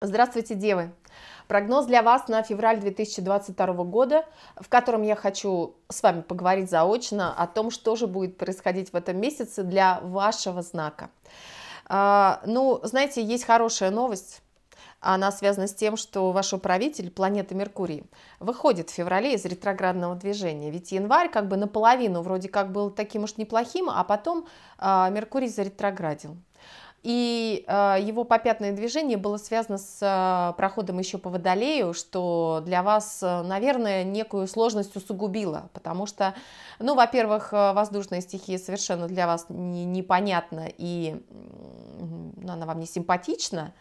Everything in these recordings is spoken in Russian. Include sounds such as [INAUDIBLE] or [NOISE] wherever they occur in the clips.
Здравствуйте, девы! Прогноз для вас на февраль 2022 года, в котором я хочу с вами поговорить заочно о том, что же будет происходить в этом месяце для вашего знака. А, ну, знаете, есть хорошая новость. Она связана с тем, что ваш управитель планета Меркурий выходит в феврале из ретроградного движения. Ведь январь как бы наполовину вроде как был таким уж неплохим, а потом а, Меркурий заретроградил. И э, его попятное движение было связано с э, проходом еще по Водолею, что для вас, э, наверное, некую сложность усугубило, потому что, ну, во-первых, э, воздушная стихия совершенно для вас не, непонятна и ну, она вам не симпатична,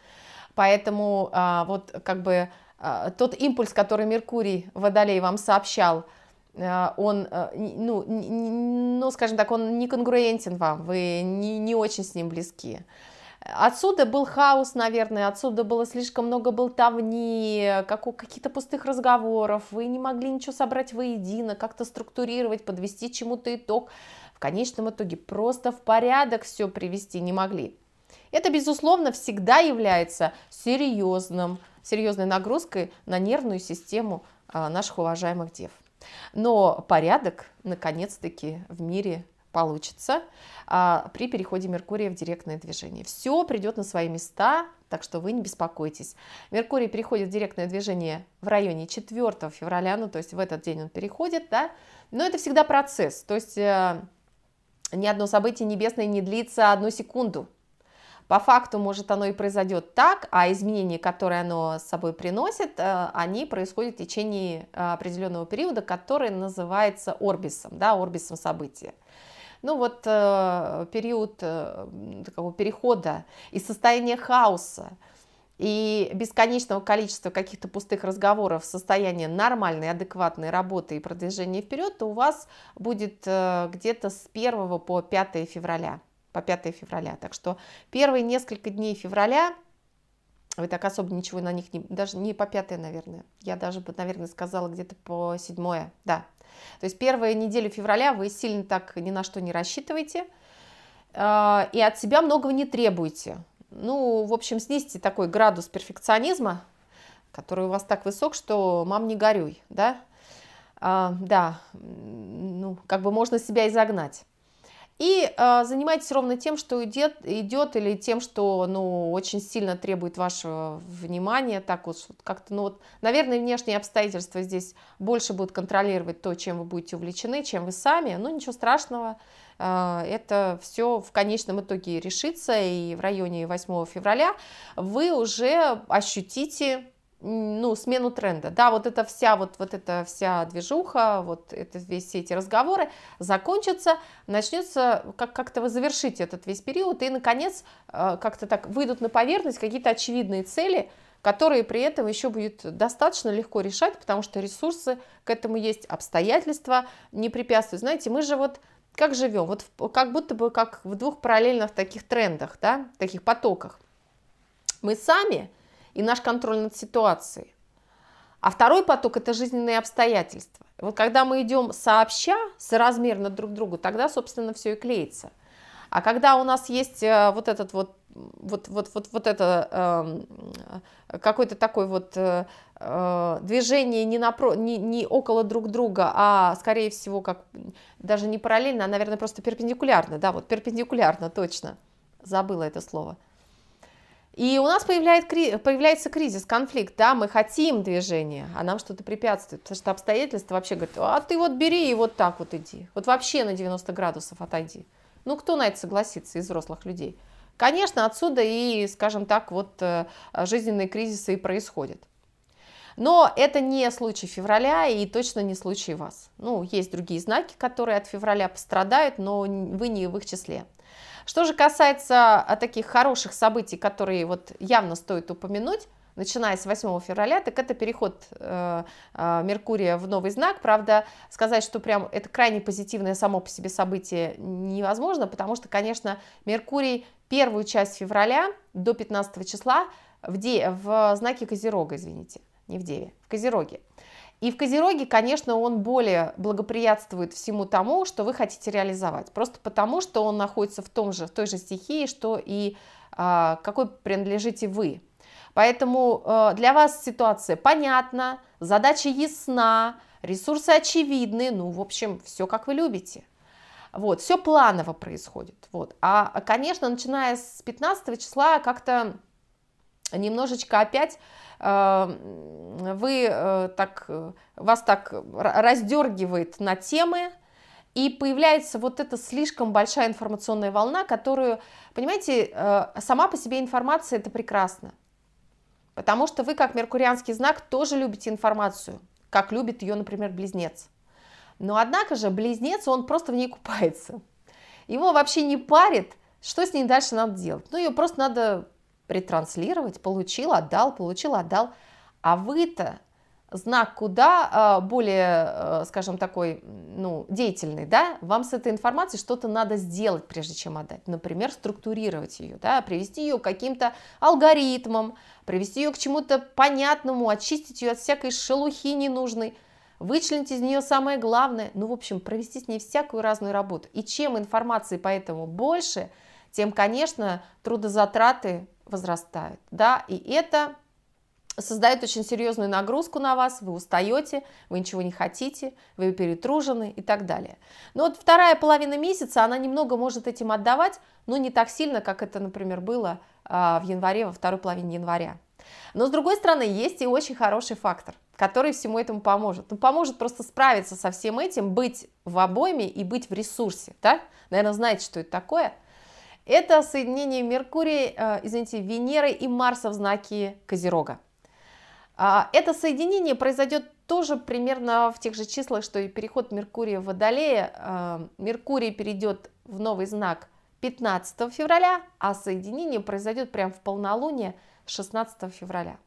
поэтому э, вот как бы э, тот импульс, который Меркурий Водолей вам сообщал, Э, он, э, ну, ну, скажем так, он не конгруентен вам, вы не, не очень с ним близки. Отсюда был хаос, наверное, отсюда было слишком много болтовни, как, каких-то пустых разговоров, вы не могли ничего собрать воедино, как-то структурировать, подвести чему-то итог. В конечном итоге просто в порядок все привести не могли. Это, безусловно, всегда является серьезным, серьезной нагрузкой на нервную систему э, наших уважаемых дев. Но порядок, наконец-таки, в мире получится а, при переходе Меркурия в директное движение. Все придет на свои места, так что вы не беспокойтесь. Меркурий переходит в директное движение в районе 4 февраля, ну то есть в этот день он переходит, да, но это всегда процесс, то есть э, ни одно событие небесное не длится одну секунду, по факту, может, оно и произойдет так, а изменения, которые оно с собой приносит, э, они происходят в течение э, определенного периода, который называется орбисом, да, орбисом события. Ну вот э, период такого перехода из состояния хаоса и бесконечного количества каких-то пустых разговоров в состоянии нормальной, адекватной работы и продвижения вперед, то у вас будет где-то с 1 по 5 февраля по 5 февраля. Так что первые несколько дней февраля вы так особо ничего на них не, даже не по 5, наверное. Я даже бы, наверное, сказала где-то по 7, да. То есть первая неделя февраля вы сильно так ни на что не рассчитываете э, и от себя многого не требуете. Ну, в общем, снизьте такой градус перфекционизма, который у вас так высок, что мам не горюй, да? А, да, ну, как бы можно себя и загнать. И э, занимайтесь ровно тем, что идет, идет, или тем, что ну, очень сильно требует вашего внимания. Так вот, как-то, ну вот, наверное, внешние обстоятельства здесь больше будут контролировать то, чем вы будете увлечены, чем вы сами. Ну ничего страшного, э, это все в конечном итоге решится. И в районе 8 февраля вы уже ощутите ну, смену тренда. Да, вот эта вся, вот, вот эта вся движуха, вот это, весь, все эти разговоры закончатся, начнется, как, как-то вы завершите этот весь период, и, наконец, э, как-то так выйдут на поверхность какие-то очевидные цели, которые при этом еще будет достаточно легко решать, потому что ресурсы к этому есть, обстоятельства не препятствуют. Знаете, мы же вот как живем, вот в, как будто бы как в двух параллельных таких трендах, да, таких потоках. Мы сами и наш контроль над ситуацией. А второй поток – это жизненные обстоятельства. Вот когда мы идем сообща, соразмерно друг другу, тогда, собственно, все и клеится. А когда у нас есть э, вот этот вот, вот, вот, вот, вот это эм, э, какое-то такой вот э, э движение не, напро, не, не около друг друга, а скорее всего как даже не параллельно, а, наверное, просто перпендикулярно, да, вот перпендикулярно, точно, забыла это слово – и у нас появляет, появляется кризис, конфликт, да, мы хотим движения, а нам что-то препятствует, потому что обстоятельства вообще говорят, а ты вот бери и вот так вот иди, вот вообще на 90 градусов отойди. Ну, кто на это согласится из взрослых людей? Конечно, отсюда и, скажем так, вот э, жизненные кризисы и происходят. Но это не случай февраля и точно не случай вас. Ну, есть другие знаки, которые от февраля пострадают, но вы не в их числе. Что же касается а, таких хороших событий, которые вот явно стоит упомянуть, начиная с 8 февраля, так это переход э, э, Меркурия в новый знак. Правда, сказать, что прям это крайне позитивное само по себе событие невозможно, потому что, конечно, Меркурий первую часть февраля до 15 числа в, де, в знаке Козерога, извините, не в Деве, в Козероге. И в Козероге, конечно, он более благоприятствует всему тому, что вы хотите реализовать. Просто потому, что он находится в, том же, в той же стихии, что и э, какой принадлежите вы. Поэтому э, для вас ситуация понятна, задача ясна, ресурсы очевидны, ну, в общем, все как вы любите. Вот, все планово происходит. Вот. А, конечно, начиная с 15 числа как-то немножечко опять э, вы э, так, э, вас так раздергивает на темы, и появляется вот эта слишком большая информационная волна, которую, понимаете, сама по себе информация это прекрасно, потому что вы как меркурианский знак тоже любите информацию, как любит ее, например, близнец. Но однако же близнец, он просто в ней купается. Его вообще не парит, что с ней дальше надо делать. Ну, ее просто надо претранслировать, получил, отдал, получил, отдал. А вы-то знак куда а, более, э, скажем, такой, ну, деятельный, да, вам с этой информацией что-то надо сделать, прежде чем отдать. Например, структурировать ее, да, привести ее к каким-то алгоритмам, привести ее к чему-то понятному, очистить ее от всякой шелухи ненужной, вычленить из нее самое главное, ну, в общем, провести с ней всякую разную работу. И чем информации поэтому больше, тем, конечно, трудозатраты возрастают, да, и это создает очень серьезную нагрузку на вас, вы устаете, вы ничего не хотите, вы перетружены и так далее. Но вот вторая половина месяца, она немного может этим отдавать, но не так сильно, как это, например, было а, в январе, во второй половине января. Но с другой стороны, есть и очень хороший фактор, который всему этому поможет. Ну, поможет просто справиться со всем этим, быть в обойме и быть в ресурсе, да? Наверное, знаете, что это такое – это соединение Меркурия, э, извините, Венеры и Марса в знаке Козерога. А, это соединение произойдет тоже примерно в тех же числах, что и переход Меркурия в Водолея. А, Меркурий перейдет в новый знак 15 февраля, а соединение произойдет прямо в полнолуние 16 февраля.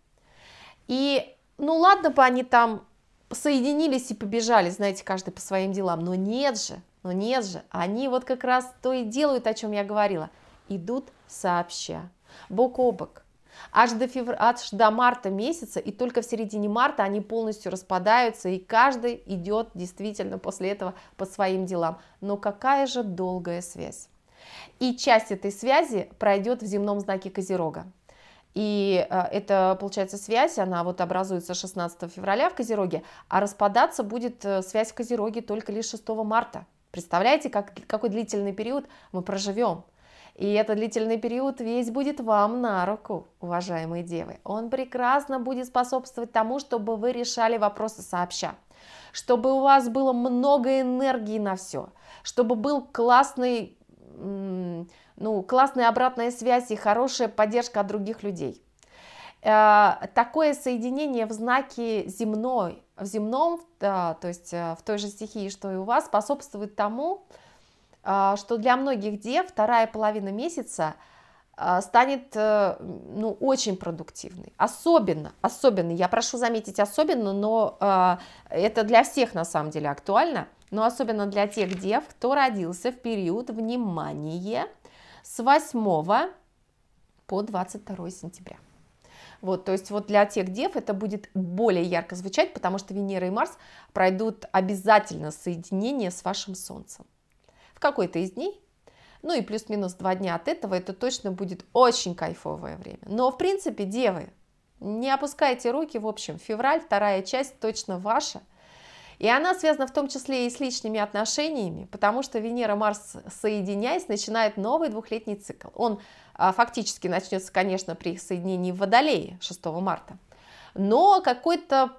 И ну ладно бы они там соединились и побежали, знаете, каждый по своим делам. Но нет же, но нет же, они вот как раз то и делают, о чем я говорила. Идут сообща, бок о бок, аж до, февр... аж до марта месяца, и только в середине марта они полностью распадаются, и каждый идет действительно после этого по своим делам. Но какая же долгая связь. И часть этой связи пройдет в земном знаке Козерога. И э, эта, получается, связь, она вот образуется 16 февраля в Козероге, а распадаться будет э, связь в Козероге только лишь 6 марта. Представляете, как, какой длительный период мы проживем? И этот длительный период весь будет вам на руку, уважаемые девы. Он прекрасно будет способствовать тому, чтобы вы решали вопросы сообща, чтобы у вас было много энергии на все, чтобы был классный ну, классная обратная связь и хорошая поддержка от других людей. Э, такое соединение в знаке земной, в земном, то есть э, в той же стихии, что и у вас, способствует тому, э, что для многих дев вторая половина месяца – а, станет э, ну, очень продуктивной. Особенно, особенно, я прошу заметить особенно, но э, это для всех на самом деле актуально, но особенно для тех дев, кто родился в период внимания с 8 по 22 сентября. Вот, то есть вот для тех дев это будет более ярко звучать, потому что Венера и Марс пройдут обязательно соединение с вашим Солнцем. В какой-то из дней ну и плюс-минус два дня от этого, это точно будет очень кайфовое время. Но, в принципе, девы, не опускайте руки, в общем, февраль, вторая часть точно ваша, и она связана в том числе и с личными отношениями, потому что Венера-Марс, соединяясь, начинает новый двухлетний цикл. Он а, фактически начнется, конечно, при их соединении в Водолее 6 марта но какую-то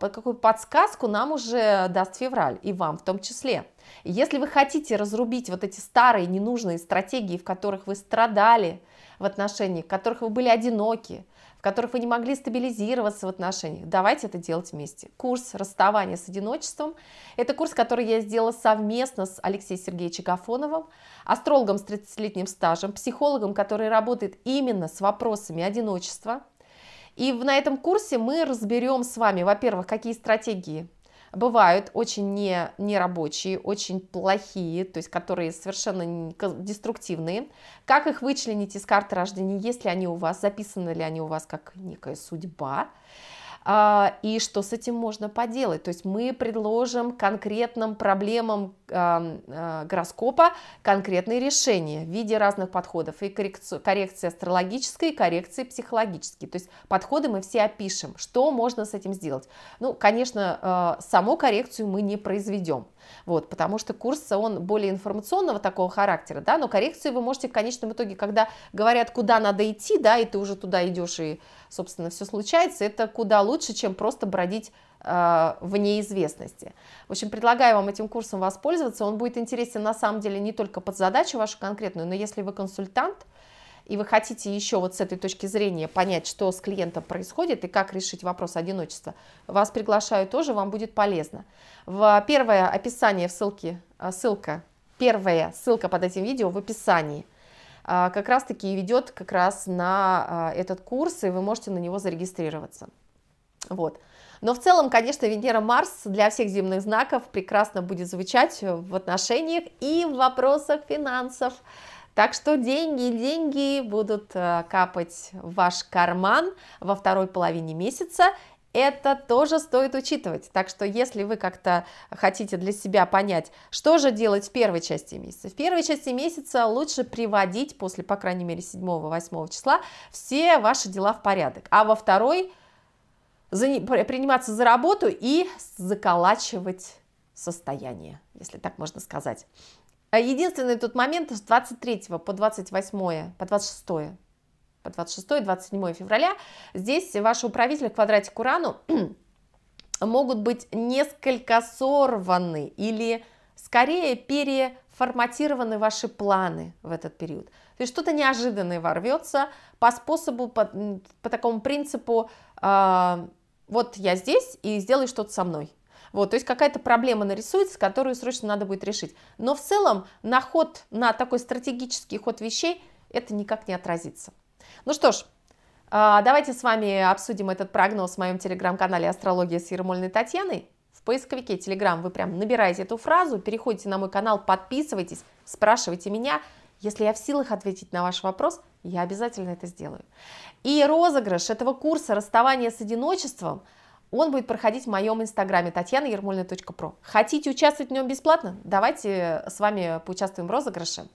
какую подсказку нам уже даст февраль, и вам в том числе. Если вы хотите разрубить вот эти старые ненужные стратегии, в которых вы страдали в отношениях, в которых вы были одиноки, в которых вы не могли стабилизироваться в отношениях, давайте это делать вместе. Курс расставания с одиночеством» – это курс, который я сделала совместно с Алексеем Сергеевичем Гафоновым, астрологом с 30-летним стажем, психологом, который работает именно с вопросами одиночества – и на этом курсе мы разберем с вами, во-первых, какие стратегии бывают очень не, нерабочие, очень плохие, то есть которые совершенно деструктивные. Как их вычленить из карты рождения, есть ли они у вас, записаны ли они у вас как некая судьба, а, и что с этим можно поделать. То есть мы предложим конкретным проблемам Э, гороскопа конкретные решения в виде разных подходов и коррекцию, коррекции астрологической, и коррекции психологической. То есть подходы мы все опишем, что можно с этим сделать. Ну, конечно, э, саму коррекцию мы не произведем, вот, потому что курс, он более информационного такого характера, да, но коррекцию вы можете в конечном итоге, когда говорят, куда надо идти, да, и ты уже туда идешь, и, собственно, все случается, это куда лучше, чем просто бродить Э, в неизвестности. В общем, предлагаю вам этим курсом воспользоваться. Он будет интересен на самом деле не только под задачу вашу конкретную, но если вы консультант, и вы хотите еще вот с этой точки зрения понять, что с клиентом происходит и как решить вопрос одиночества, вас приглашаю тоже, вам будет полезно. В первое описание в ссылке, э, ссылка, первая ссылка под этим видео в описании э, как раз-таки ведет как раз на этот курс, и вы можете на него зарегистрироваться. Вот. Но в целом, конечно, Венера-Марс для всех земных знаков прекрасно будет звучать в отношениях и в вопросах финансов. Так что деньги, деньги будут э, капать в ваш карман во второй половине месяца. Это тоже стоит учитывать. Так что если вы как-то хотите для себя понять, что же делать в первой части месяца. В первой части месяца лучше приводить после, по крайней мере, 7-8 числа все ваши дела в порядок. А во второй приниматься за работу и заколачивать состояние, если так можно сказать. А единственный тот момент с 23 по 28, по 26, по 26-27 февраля, здесь ваши управители в квадрате к Урану [CLEARS THROAT] могут быть несколько сорваны или скорее переформатированы ваши планы в этот период. То есть что-то неожиданное ворвется по способу, по, по такому принципу э, вот я здесь и сделай что-то со мной. Вот, то есть какая-то проблема нарисуется, которую срочно надо будет решить. Но в целом на ход, на такой стратегический ход вещей это никак не отразится. Ну что ж, а, давайте с вами обсудим этот прогноз в моем телеграм-канале «Астрология с Ермольной Татьяной». В поисковике Телеграм вы прям набираете эту фразу, переходите на мой канал, подписывайтесь, спрашивайте меня – если я в силах ответить на ваш вопрос, я обязательно это сделаю. И розыгрыш этого курса «Расставание с одиночеством» Он будет проходить в моем инстаграме татьянаермольна.про. Хотите участвовать в нем бесплатно? Давайте с вами поучаствуем в розыгрыше.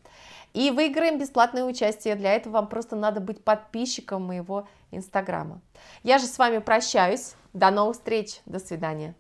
И выиграем бесплатное участие. Для этого вам просто надо быть подписчиком моего инстаграма. Я же с вами прощаюсь. До новых встреч. До свидания.